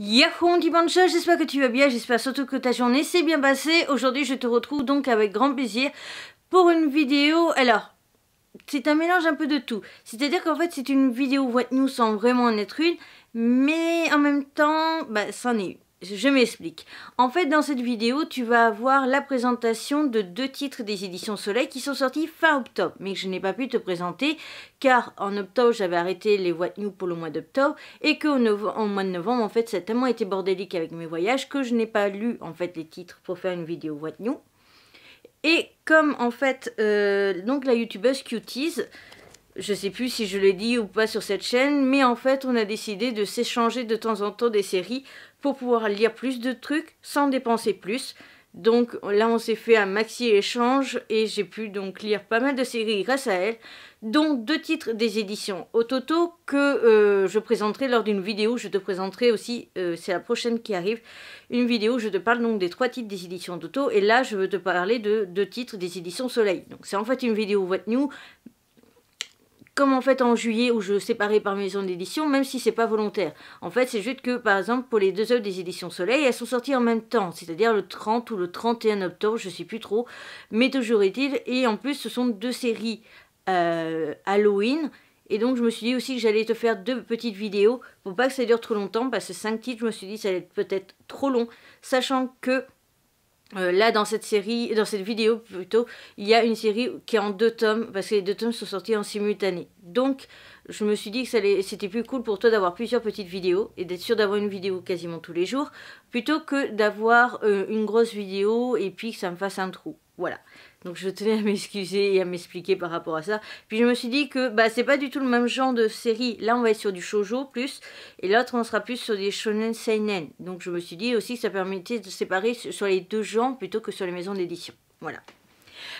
Yahoo, on dit bonjour, j'espère que tu vas bien, j'espère surtout que ta journée s'est bien passée. Aujourd'hui, je te retrouve donc avec grand plaisir pour une vidéo. Alors, c'est un mélange un peu de tout. C'est-à-dire qu'en fait, c'est une vidéo What nous sans vraiment en être une, mais en même temps, bah, c'en est une. Je m'explique. En fait, dans cette vidéo, tu vas avoir la présentation de deux titres des éditions Soleil qui sont sortis fin octobre, mais que je n'ai pas pu te présenter car en octobre, j'avais arrêté les What New pour le mois d'octobre et que en mois de novembre, en fait, ça a tellement été bordélique avec mes voyages que je n'ai pas lu en fait les titres pour faire une vidéo What New. Et comme en fait, euh, donc la youtubeuse Cuties je sais plus si je l'ai dit ou pas sur cette chaîne, mais en fait, on a décidé de s'échanger de temps en temps des séries pour pouvoir lire plus de trucs sans dépenser plus. Donc là, on s'est fait un maxi échange et j'ai pu donc lire pas mal de séries grâce à elle, dont deux titres des éditions Ototo que euh, je présenterai lors d'une vidéo. Je te présenterai aussi, euh, c'est la prochaine qui arrive, une vidéo où je te parle donc des trois titres des éditions Toto. Et là, je veux te parler de deux titres des éditions Soleil. Donc c'est en fait une vidéo What New, comme en fait en juillet où je séparais par maison d'édition, même si c'est pas volontaire. En fait, c'est juste que par exemple pour les deux œuvres des éditions Soleil, elles sont sorties en même temps, c'est-à-dire le 30 ou le 31 octobre, je sais plus trop, mais toujours est-il. Et en plus, ce sont deux séries euh, Halloween. Et donc je me suis dit aussi que j'allais te faire deux petites vidéos pour pas que ça dure trop longtemps parce que 5 titres je me suis dit ça allait être peut-être trop long sachant que euh, là, dans cette série, dans cette vidéo plutôt, il y a une série qui est en deux tomes, parce que les deux tomes sont sortis en simultané. Donc, je me suis dit que c'était plus cool pour toi d'avoir plusieurs petites vidéos et d'être sûr d'avoir une vidéo quasiment tous les jours, plutôt que d'avoir euh, une grosse vidéo et puis que ça me fasse un trou. Voilà. Donc je tenais à m'excuser et à m'expliquer par rapport à ça. Puis je me suis dit que bah, c'est pas du tout le même genre de série. Là, on va être sur du shoujo plus, et l'autre, on sera plus sur des shonen seinen. Donc je me suis dit aussi que ça permettait de séparer sur les deux genres plutôt que sur les maisons d'édition. Voilà.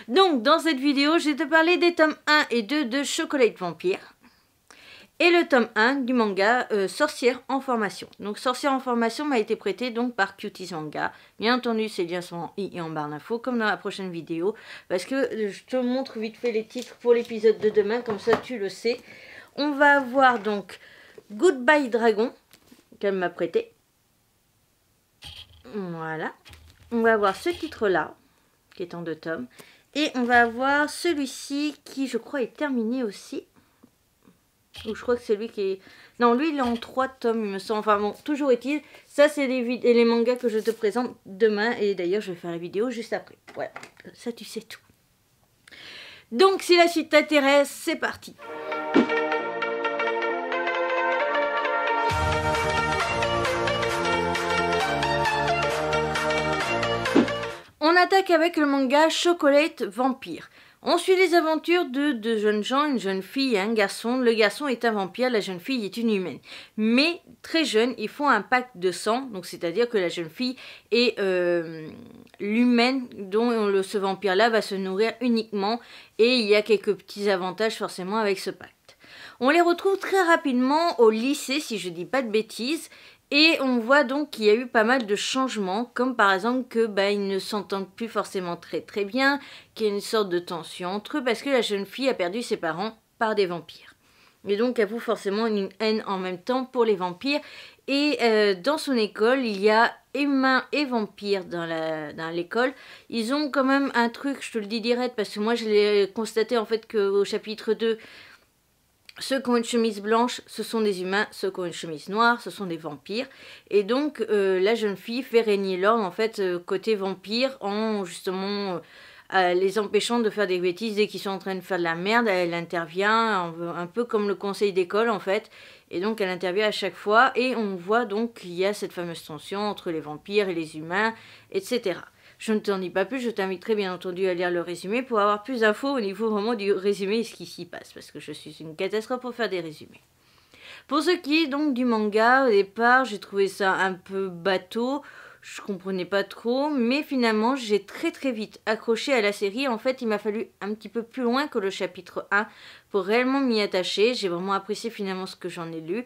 Donc, dans cette vidéo, je vais te parler des tomes 1 et 2 de Chocolate Vampire et le tome 1 du manga euh, Sorcière en formation. Donc Sorcière en formation m'a été prêté donc par Cuties Manga. Bien entendu, ces liens sont en i et en barre d'infos comme dans la prochaine vidéo parce que euh, je te montre vite fait les titres pour l'épisode de demain comme ça tu le sais. On va avoir donc Goodbye Dragon qu'elle m'a prêté. Voilà. On va avoir ce titre-là qui est en deux tomes et on va avoir celui-ci qui je crois est terminé aussi. Ou je crois que c'est lui qui est... Non, lui, il est en trois tomes, il me semble. Enfin bon, toujours est-il. Ça, c'est les, les mangas que je te présente demain. Et d'ailleurs, je vais faire la vidéo juste après. Voilà, ça, tu sais tout. Donc, si la suite t'intéresse, c'est parti. On attaque avec le manga Chocolate Vampire. On suit les aventures de deux jeunes gens, une jeune fille et un garçon. Le garçon est un vampire, la jeune fille est une humaine. Mais très jeune, ils font un pacte de sang, donc c'est-à-dire que la jeune fille est euh, l'humaine dont le, ce vampire-là va se nourrir uniquement et il y a quelques petits avantages forcément avec ce pacte. On les retrouve très rapidement au lycée, si je ne dis pas de bêtises, et on voit donc qu'il y a eu pas mal de changements, comme par exemple que bah, ils ne s'entendent plus forcément très très bien, qu'il y a une sorte de tension entre eux parce que la jeune fille a perdu ses parents par des vampires. Et donc avoue forcément une haine en même temps pour les vampires. Et euh, dans son école, il y a humains et vampires dans l'école. ils ont quand même un truc, je te le dis direct, parce que moi je l'ai constaté en fait qu'au chapitre 2, ceux qui ont une chemise blanche, ce sont des humains, ceux qui ont une chemise noire, ce sont des vampires. Et donc euh, la jeune fille fait régner l'ordre en fait euh, côté vampire en justement euh, les empêchant de faire des bêtises dès qu'ils sont en train de faire de la merde. Elle intervient un peu comme le conseil d'école en fait. Et donc elle intervient à chaque fois et on voit donc qu'il y a cette fameuse tension entre les vampires et les humains, etc. Je ne t'en dis pas plus, je t'inviterai bien entendu à lire le résumé pour avoir plus d'infos au niveau vraiment du résumé et ce qui s'y passe, parce que je suis une catastrophe pour faire des résumés. Pour ce qui est donc du manga, au départ, j'ai trouvé ça un peu bateau, je comprenais pas trop, mais finalement, j'ai très très vite accroché à la série. En fait, il m'a fallu un petit peu plus loin que le chapitre 1 pour réellement m'y attacher. J'ai vraiment apprécié finalement ce que j'en ai lu.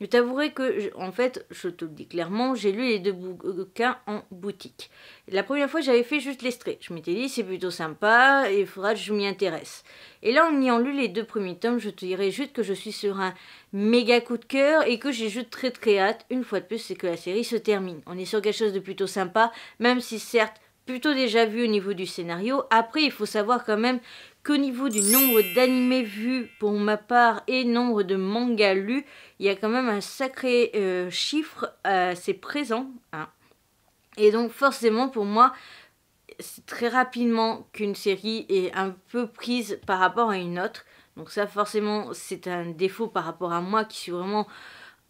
Je t'avouerai que, en fait, je te le dis clairement, j'ai lu les deux bouquins euh, en boutique. La première fois, j'avais fait juste l'extrait. Je m'étais dit, c'est plutôt sympa, il faudra que je m'y intéresse. Et là, en ayant lu les deux premiers tomes, je te dirais juste que je suis sur un méga coup de cœur et que j'ai juste très très hâte, une fois de plus, c'est que la série se termine. On est sur quelque chose de plutôt sympa, même si certes, plutôt déjà vu au niveau du scénario. Après, il faut savoir quand même qu'au niveau du nombre d'animés vus pour ma part et nombre de mangas lus, il y a quand même un sacré euh, chiffre, c'est euh, présent. Hein. Et donc forcément pour moi, c'est très rapidement qu'une série est un peu prise par rapport à une autre. Donc ça forcément c'est un défaut par rapport à moi qui suis vraiment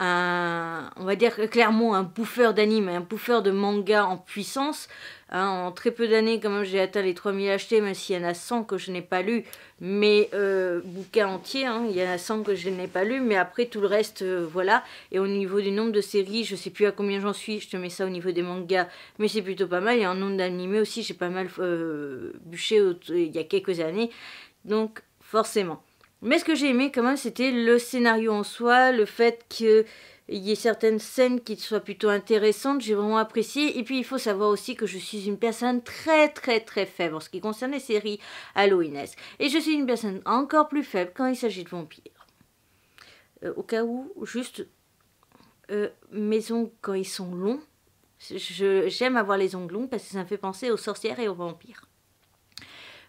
on va dire clairement un bouffeur d'anime, un bouffeur de manga en puissance. Hein, en très peu d'années, quand j'ai atteint les 3000 achetés, même s'il y en a 100 que je n'ai pas lu, mais euh, bouquins entiers, hein, il y en a 100 que je n'ai pas lu, mais après tout le reste, euh, voilà. Et au niveau du nombre de séries, je sais plus à combien j'en suis, je te mets ça au niveau des mangas, mais c'est plutôt pas mal. Et en nombre d'animés aussi, j'ai pas mal euh, bûché il y a quelques années, donc forcément. Mais ce que j'ai aimé quand même, c'était le scénario en soi, le fait qu'il y ait certaines scènes qui soient plutôt intéressantes, j'ai vraiment apprécié. Et puis il faut savoir aussi que je suis une personne très très très faible en ce qui concerne les séries S. Et je suis une personne encore plus faible quand il s'agit de vampires. Euh, au cas où, juste euh, mes ongles quand ils sont longs, j'aime avoir les ongles longs parce que ça me fait penser aux sorcières et aux vampires.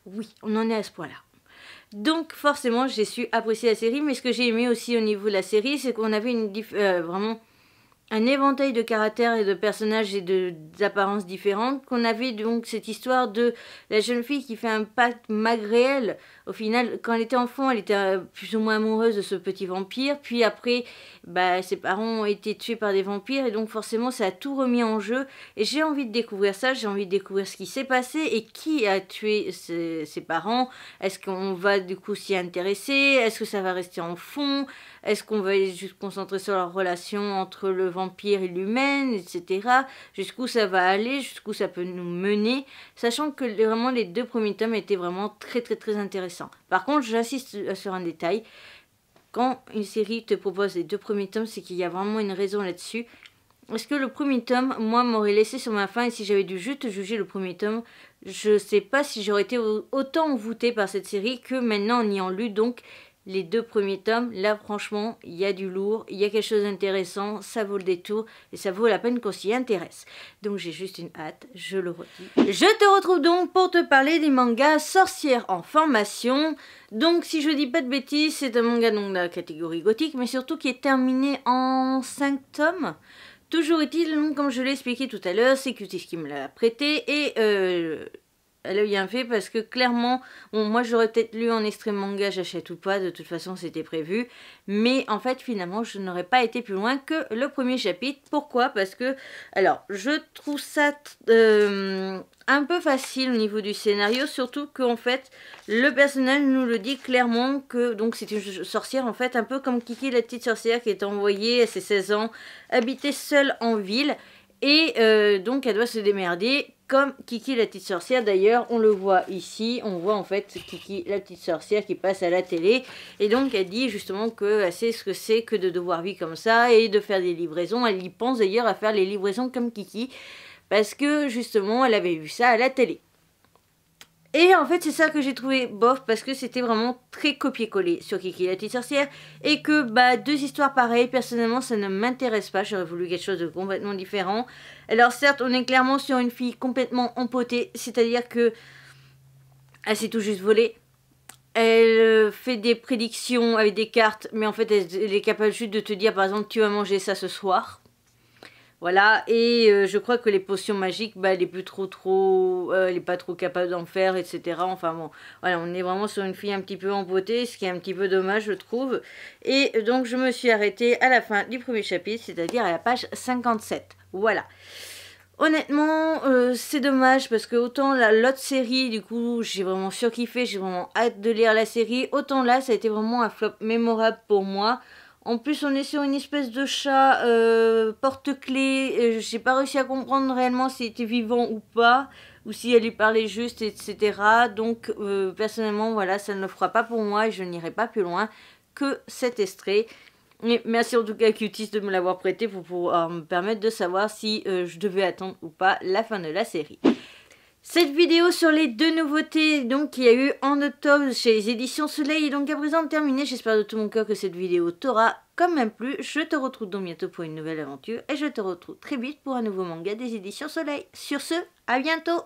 Oui, on en est à ce point-là. Donc forcément, j'ai su apprécier la série, mais ce que j'ai aimé aussi au niveau de la série, c'est qu'on avait une... Euh, vraiment un éventail de caractères et de personnages et d'apparences différentes qu'on avait donc cette histoire de la jeune fille qui fait un pacte malgré elle. Au final, quand elle était enfant, elle était euh, plus ou moins amoureuse de ce petit vampire. Puis après, bah, ses parents ont été tués par des vampires et donc forcément, ça a tout remis en jeu. Et j'ai envie de découvrir ça, j'ai envie de découvrir ce qui s'est passé et qui a tué ses, parents. Est-ce qu'on va du coup s'y intéresser Est-ce que ça va rester en fond Est-ce qu'on va juste concentrer sur la relation entre le vampire vampire et l'humaine, etc. Jusqu'où ça va aller, jusqu'où ça peut nous mener, sachant que vraiment les deux premiers tomes étaient vraiment très très très intéressants. Par contre, j'insiste sur un détail. Quand une série te propose les deux premiers tomes, c'est qu'il y a vraiment une raison là-dessus. Est-ce que le premier tome, moi, m'aurait laissé sur ma faim et si j'avais dû juste juger le premier tome, je sais pas si j'aurais été autant envoûtée par cette série que maintenant en ayant lu. Donc, les deux premiers tomes, là franchement, il y a du lourd, il y a quelque chose d'intéressant, ça vaut le détour et ça vaut la peine qu'on s'y intéresse. Donc j'ai juste une hâte, je le redis. Je te retrouve donc pour te parler des mangas sorcières en formation. Donc si je dis pas de bêtises, c'est un manga donc, de la catégorie gothique, mais surtout qui est terminé en 5 tomes. Toujours est-il, comme je l'ai expliqué tout à l'heure, c'est Cutis qui me l'a prêté et euh, elle a bien fait parce que clairement, moi j'aurais peut-être lu en extrême manga, j'achète ou pas, de toute façon c'était prévu. Mais en fait, finalement, je n'aurais pas été plus loin que le premier chapitre. Pourquoi Parce que, alors, je trouve ça euh, un peu facile au niveau du scénario, surtout qu'en fait, le personnage nous le dit clairement que donc c'est une sorcière en fait, un peu comme Kiki la petite sorcière qui est envoyée à ses 16 ans habiter seule en ville. Et euh, donc elle doit se démerder comme Kiki la petite sorcière. D'ailleurs, on le voit ici. On voit en fait Kiki la petite sorcière qui passe à la télé. Et donc, elle dit justement que c'est ce que c'est que de devoir vivre comme ça et de faire des livraisons. Elle y pense d'ailleurs à faire les livraisons comme Kiki. Parce que justement, elle avait vu ça à la télé. Et en fait, c'est ça que j'ai trouvé bof parce que c'était vraiment très copié-collé sur Kiki la petite sorcière et que bah deux histoires pareilles, personnellement, ça ne m'intéresse pas. J'aurais voulu quelque chose de complètement différent. Alors certes, on est clairement sur une fille complètement empotée, c'est-à-dire que elle s'est tout juste volée. Elle euh, fait des prédictions avec des cartes, mais en fait, elle est capable juste de te dire, par exemple, tu vas manger ça ce soir. Voilà, et euh, je crois que les potions magiques, bah, elle est plus trop trop, euh, elle est pas trop capable d'en faire, etc. Enfin bon, voilà, on est vraiment sur une fille un petit peu empotée, ce qui est un petit peu dommage, je trouve. Et donc, je me suis arrêtée à la fin du premier chapitre, c'est-à-dire à la page 57. Voilà. Honnêtement, euh, c'est dommage parce que autant l'autre série, du coup, j'ai vraiment surkiffé, j'ai vraiment hâte de lire la série, autant là, ça a été vraiment un flop mémorable pour moi. En plus, on est sur une espèce de chat euh, porte-clé. n'ai pas réussi à comprendre réellement s'il était vivant ou pas, ou si elle lui parlait juste, etc. Donc, euh, personnellement, voilà, ça ne le fera pas pour moi et je n'irai pas plus loin que cet extrait. merci en tout cas à Cutis de me l'avoir prêté pour pouvoir me permettre de savoir si euh, je devais attendre ou pas la fin de la série. Cette vidéo sur les deux nouveautés donc qu'il y a eu en octobre chez les éditions Soleil est donc à présent terminée. J'espère de tout mon cœur que cette vidéo t'aura quand même plu. Je te retrouve donc bientôt pour une nouvelle aventure et je te retrouve très vite pour un nouveau manga des éditions Soleil. Sur ce, à bientôt